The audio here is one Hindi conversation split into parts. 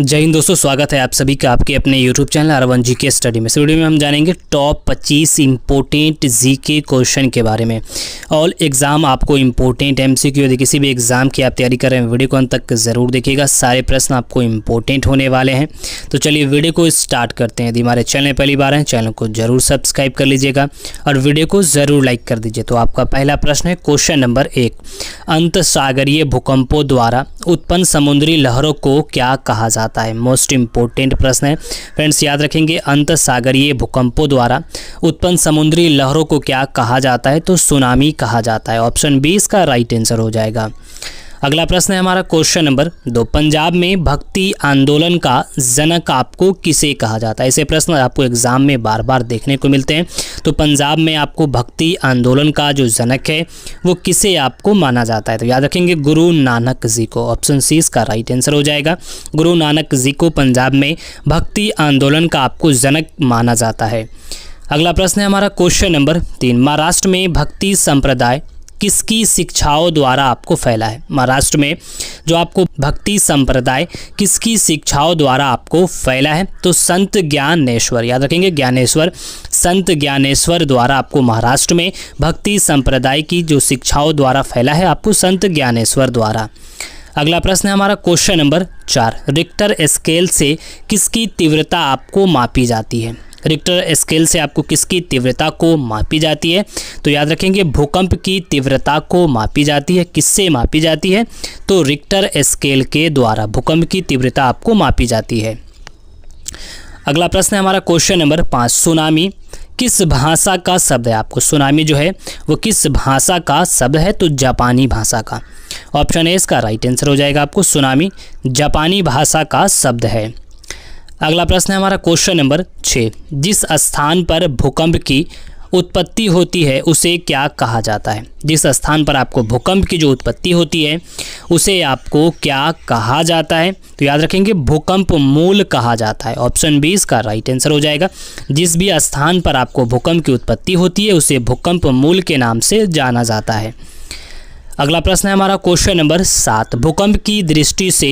जय हिंद दोस्तों स्वागत है आप सभी का आपके अपने YouTube चैनल अरवन जी के स्टडी में इस वीडियो में हम जानेंगे टॉप 25 इम्पोर्टेंट जीके क्वेश्चन के बारे में ऑल एग्ज़ाम आपको इम्पोर्टेंट एमसीक्यू यदि किसी भी एग्ज़ाम की आप तैयारी कर रहे हैं वीडियो को अंत तक ज़रूर देखिएगा सारे प्रश्न आपको इम्पोर्टेंट होने वाले हैं तो चलिए वीडियो को स्टार्ट करते हैं यदि हमारे चैनल पहली बार हैं चैनल को ज़रूर सब्सक्राइब कर लीजिएगा और वीडियो को ज़रूर लाइक कर दीजिए तो आपका पहला प्रश्न है क्वेश्चन नंबर एक अंत सागरीय भूकंपों द्वारा उत्पन्न समुद्री लहरों को क्या कहा जाता आता है मोस्ट इंपोर्टेंट प्रश्न है फ्रेंड्स याद रखेंगे अंत सागरीय भूकंपों द्वारा उत्पन्न समुद्री लहरों को क्या कहा जाता है तो सुनामी कहा जाता है ऑप्शन बी इसका राइट आंसर हो जाएगा अगला प्रश्न है हमारा क्वेश्चन नंबर दो पंजाब में भक्ति आंदोलन का जनक आपको किसे कहा जाता है ऐसे प्रश्न आपको एग्जाम में बार बार देखने को मिलते हैं तो पंजाब में आपको भक्ति आंदोलन का जो जनक है वो किसे आपको माना जाता है तो याद रखेंगे गुरु नानक जी को ऑप्शन सी इसका राइट आंसर हो जाएगा गुरु नानक जी को पंजाब में भक्ति आंदोलन का आपको जनक माना जाता है अगला प्रश्न है हमारा क्वेश्चन नंबर तीन महाराष्ट्र में भक्ति संप्रदाय किसकी शिक्षाओं द्वारा आपको फैला है महाराष्ट्र में जो आपको भक्ति संप्रदाय किसकी शिक्षाओं द्वारा आपको फैला है तो संत ज्ञानेश्वर याद रखेंगे ज्ञानेश्वर संत ज्ञानेश्वर द्वारा आपको महाराष्ट्र में भक्ति संप्रदाय की जो शिक्षाओं द्वारा फैला है आपको संत ज्ञानेश्वर द्वारा अगला प्रश्न है हमारा क्वेश्चन नंबर चार रिक्टर स्केल से किसकी तीव्रता आपको मापी जाती है रिक्टर स्केल से आपको किसकी तीव्रता को मापी जाती है तो याद रखेंगे भूकंप की तीव्रता को मापी जाती है किससे मापी जाती है तो रिक्टर स्केल के द्वारा भूकंप की तीव्रता आपको मापी जाती है अगला प्रश्न है हमारा क्वेश्चन नंबर पाँच सुनामी किस भाषा का शब्द है आपको सुनामी जो है वो किस भाषा का शब्द है तो जापानी भाषा का ऑप्शन ए इसका राइट आंसर हो जाएगा आपको सुनामी जापानी भाषा का शब्द है अगला प्रश्न है हमारा क्वेश्चन नंबर छः जिस स्थान पर भूकंप की उत्पत्ति होती है उसे क्या कहा जाता है जिस स्थान पर आपको भूकंप की जो उत्पत्ति होती है उसे आपको क्या कहा जाता है तो याद रखेंगे भूकंप मूल कहा जाता है ऑप्शन बी इसका राइट आंसर हो जाएगा जिस भी स्थान पर आपको भूकंप की उत्पत्ति होती है उसे भूकंप मूल के नाम से जाना जाता है अगला प्रश्न है हमारा क्वेश्चन नंबर सात भूकंप की दृष्टि से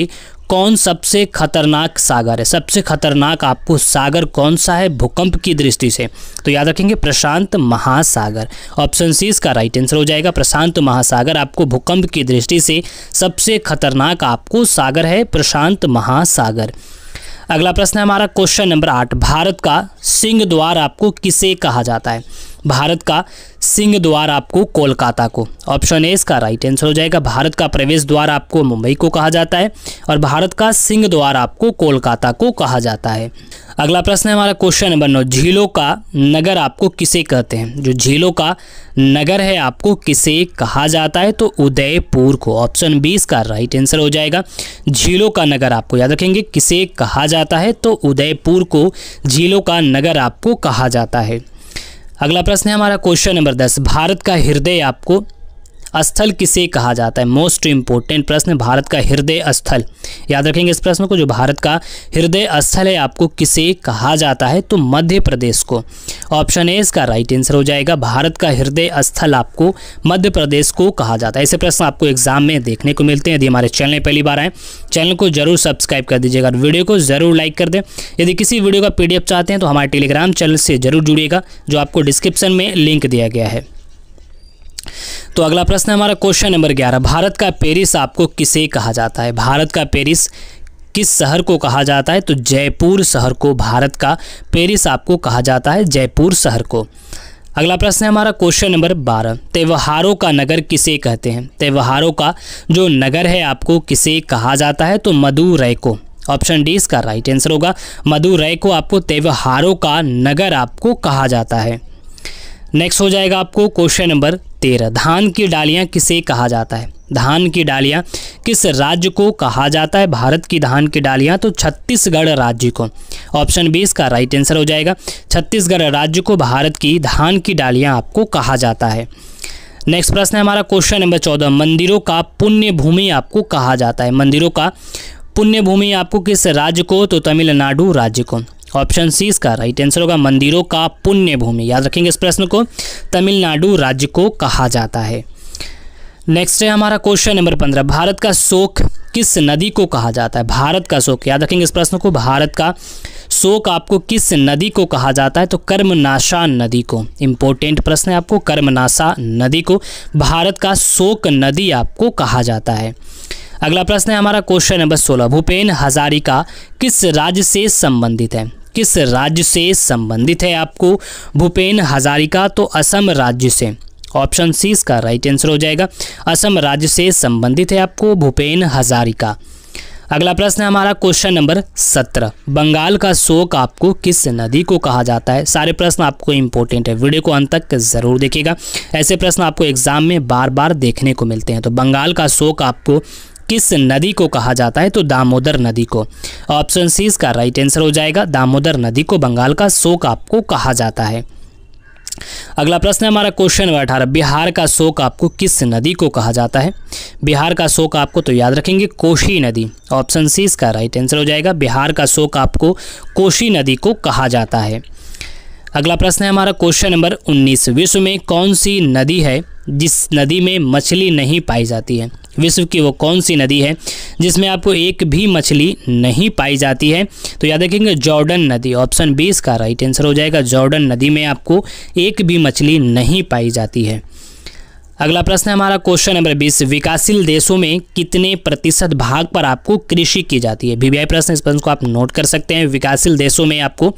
कौन सबसे खतरनाक सागर है सबसे खतरनाक आपको सागर कौन सा है भूकंप की दृष्टि से तो याद रखेंगे प्रशांत महासागर ऑप्शन सी इसका राइट आंसर हो जाएगा प्रशांत महासागर आपको भूकंप की दृष्टि से सबसे खतरनाक आपको सागर है प्रशांत महासागर अगला प्रश्न है हमारा क्वेश्चन नंबर आठ भारत का सिंह द्वार आपको किसे कहा जाता है भारत का सिंह द्वार आपको कोलकाता को ऑप्शन ए इसका राइट आंसर हो जाएगा भारत का प्रवेश द्वार आपको मुंबई को कहा जाता है और भारत का सिंह द्वार आपको कोलकाता को कहा जाता है अगला प्रश्न है हमारा क्वेश्चन नंबर नौ झीलों का नगर आपको किसे कहते हैं जो झीलों का नगर है आपको किसे कहा जाता है तो उदयपुर को ऑप्शन बी इसका राइट आंसर हो जाएगा झीलों का नगर आपको याद रखेंगे किसे कहा जाता है तो उदयपुर को झीलों का नगर आपको कहा जाता है अगला प्रश्न है हमारा क्वेश्चन नंबर दस भारत का हृदय आपको स्थल किसे कहा जाता है मोस्ट इंपोर्टेंट प्रश्न भारत का हृदय स्थल याद रखेंगे इस प्रश्न को जो भारत का हृदय स्थल है आपको किसे कहा जाता है तो मध्य प्रदेश को ऑप्शन ए इसका राइट आंसर हो जाएगा भारत का हृदय स्थल आपको मध्य प्रदेश को कहा जाता है ऐसे प्रश्न आपको एग्जाम में देखने को मिलते हैं यदि हमारे चैनल पहली बार आए चैनल को जरूर सब्सक्राइब कर दीजिएगा और वीडियो को जरूर लाइक कर दें यदि किसी वीडियो का पीडीएफ चाहते हैं तो हमारे टेलीग्राम चैनल से जरूर जुड़िएगा जो आपको डिस्क्रिप्शन में लिंक दिया गया है तो अगला प्रश्न है हमारा क्वेश्चन नंबर ग्यारह भारत का पेरिस आपको किसे कहा जाता है भारत का पेरिस किस शहर को कहा जाता है तो जयपुर शहर को भारत का पेरिस आपको कहा जाता है जयपुर शहर को अगला प्रश्न है हमारा क्वेश्चन नंबर बारह त्यौहारों का नगर किसे कहते हैं त्यौहारों का जो नगर है आपको किसे कहा जाता है तो मदुरई को ऑप्शन डी इसका राइट आंसर होगा मदुरई को आपको त्यौहारों का नगर आपको कहा जाता है नेक्स्ट हो जाएगा आपको क्वेश्चन नंबर तेरह धान की डालियाँ किसे कहा जाता है धान की डालियाँ किस राज्य को कहा जाता है भारत की धान की डालियाँ तो छत्तीसगढ़ राज्य को ऑप्शन बी इसका राइट आंसर हो जाएगा छत्तीसगढ़ राज्य को भारत की धान की डालियाँ आपको कहा जाता है नेक्स्ट प्रश्न है हमारा क्वेश्चन नंबर चौदह मंदिरों का पुण्य भूमि आपको कहा जाता है मंदिरों का पुण्य भूमि आपको किस राज्य को तो तमिलनाडु राज्य को ऑप्शन सी इसका राइट आंसर होगा मंदिरों का पुण्य भूमि याद रखेंगे इस प्रश्न को तमिलनाडु राज्य को कहा जाता है नेक्स्ट है हमारा क्वेश्चन नंबर पंद्रह भारत का शोक किस नदी को कहा जाता है भारत का शोक याद रखेंगे इस प्रश्न को भारत का शोक आपको किस नदी को कहा जाता है तो कर्मनाशा नदी को इंपॉर्टेंट प्रश्न है आपको कर्मनाशा नदी को भारत का शोक नदी आपको कहा जाता है अगला प्रश्न है हमारा क्वेश्चन नंबर सोलह भूपेन हजारी का किस राज्य से संबंधित है किस राज्य से संबंधित है आपको भूपेन हजारिका तो असम राज्य से ऑप्शन सी इसका राइट आंसर हो जाएगा असम राज्य से संबंधित है आपको भूपेन हजारिका अगला प्रश्न है हमारा क्वेश्चन नंबर सत्रह बंगाल का शोक आपको किस नदी को कहा जाता है सारे प्रश्न आपको इंपॉर्टेंट है वीडियो को अंत तक जरूर देखिएगा ऐसे प्रश्न आपको एग्जाम में बार बार देखने को मिलते हैं तो बंगाल का शोक आपको किस नदी को कहा जाता है तो दामोदर नदी को ऑप्शन सी इसका राइट आंसर हो जाएगा दामोदर नदी को बंगाल का शोक आपको कहा जाता है अगला प्रश्न है हमारा क्वेश्चन नंबर अठारह बिहार का शोक आपको किस नदी को कहा जाता है बिहार का शोक आपको तो याद रखेंगे कोशी नदी ऑप्शन सी इसका राइट आंसर हो जाएगा बिहार का शोक आपको कोशी नदी को कहा जाता है अगला प्रश्न है हमारा क्वेश्चन नंबर उन्नीस विश्व में कौन सी नदी है जिस नदी में मछली नहीं पाई जाती है विश्व की वो कौन सी नदी है जिसमें आपको एक भी मछली नहीं पाई जाती है तो याद रखेंगे जॉर्डन नदी ऑप्शन बी इसका राइट आंसर हो जाएगा जॉर्डन नदी में आपको एक भी मछली नहीं पाई जाती है अगला प्रश्न है हमारा क्वेश्चन नंबर बीस विकासशील देशों में कितने प्रतिशत भाग पर आपको कृषि की जाती है बीबीआई प्रश्न इस प्रश्न को आप नोट कर सकते हैं विकासशील देशों में आपको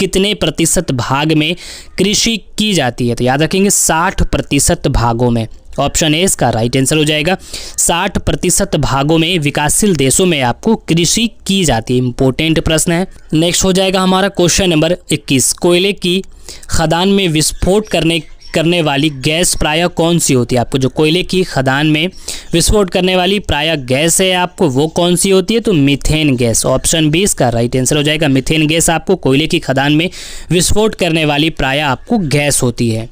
कितने प्रतिशत भाग में कृषि की जाती है तो याद रखेंगे साठ प्रतिशत भागों में ऑप्शन ए इसका राइट आंसर हो जाएगा 60 प्रतिशत भागों में विकासशील देशों में आपको कृषि की जाती है इंपॉर्टेंट प्रश्न है नेक्स्ट हो जाएगा हमारा क्वेश्चन नंबर 21 कोयले की खदान में विस्फोट करने करने वाली गैस प्राय कौन सी होती है आपको जो कोयले की खदान में विस्फोट करने वाली प्राय गैस है आपको वो कौन सी होती है तो मिथेन गैस ऑप्शन बी इसका राइट आंसर हो जाएगा मिथेन गैस आपको कोयले की खदान में विस्फोट करने वाली प्राय आपको गैस होती है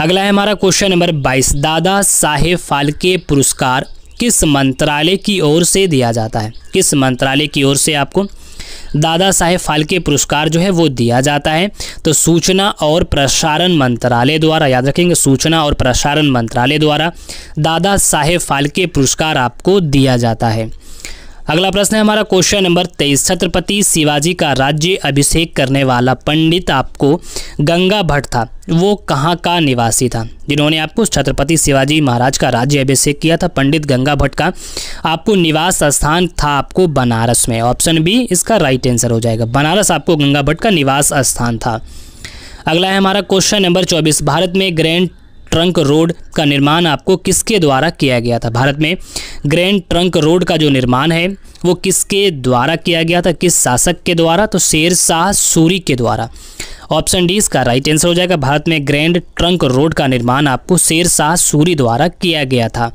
अगला है हमारा क्वेश्चन नंबर बाईस दादा साहेब फालके पुरस्कार किस मंत्रालय की ओर से दिया जाता है किस मंत्रालय की ओर से आपको दादा साहेब फालके पुरस्कार जो है वो दिया जाता है तो सूचना और प्रसारण मंत्रालय द्वारा याद रखेंगे सूचना और प्रसारण मंत्रालय द्वारा दादा साहेब फालके पुरस्कार आपको दिया जाता है अगला प्रश्न है हमारा क्वेश्चन नंबर तेईस छत्रपति शिवाजी का राज्य अभिषेक करने वाला पंडित आपको गंगा भट्ट था वो कहाँ का निवासी था जिन्होंने आपको छत्रपति शिवाजी महाराज का राज्य अभिषेक किया था पंडित गंगा भट्ट का आपको निवास स्थान था आपको बनारस में ऑप्शन बी इसका राइट आंसर हो जाएगा बनारस आपको गंगा भट्ट का निवास स्थान था अगला है हमारा क्वेश्चन नंबर चौबीस भारत में ग्रैंड ट्रंक रोड का निर्माण आपको किसके द्वारा किया गया था भारत में ग्रैंड ट्रंक रोड का जो निर्माण है वो किसके द्वारा किया गया था किस शासक के द्वारा तो शेर शाह सूरी के द्वारा ऑप्शन डी इसका राइट आंसर हो जाएगा भारत में ग्रैंड ट्रंक रोड का निर्माण आपको शेर शाह सूरी द्वारा किया गया था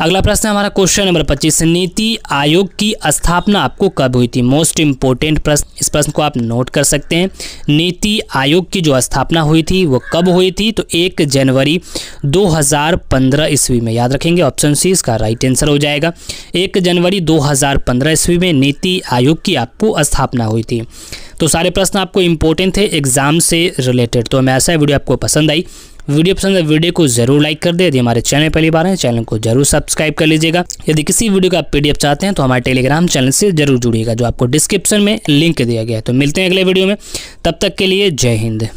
अगला प्रश्न हमारा क्वेश्चन नंबर पच्चीस नीति आयोग की स्थापना आपको कब हुई थी मोस्ट इम्पोर्टेंट प्रश्न इस प्रश्न को आप नोट कर सकते हैं नीति आयोग की जो स्थापना हुई थी वो कब हुई थी तो एक जनवरी 2015 ईस्वी में याद रखेंगे ऑप्शन सी इसका राइट आंसर हो जाएगा एक जनवरी 2015 ईस्वी में नीति आयोग की आपको स्थापना हुई थी तो सारे प्रश्न आपको इम्पोर्टेंट थे एग्ज़ाम से रिलेटेड तो हमें ऐसा वीडियो आपको पसंद आई वीडियो पसंद है वीडियो को जरूर लाइक कर दे यदि हमारे चैनल पहली बार है चैनल को जरूर सब्सक्राइब कर लीजिएगा यदि किसी वीडियो का आप पीडीएफ चाहते हैं तो हमारे टेलीग्राम चैनल से जरूर जुड़िएगा जो आपको डिस्क्रिप्शन में लिंक दिया गया है तो मिलते हैं अगले वीडियो में तब तक के लिए जय हिंद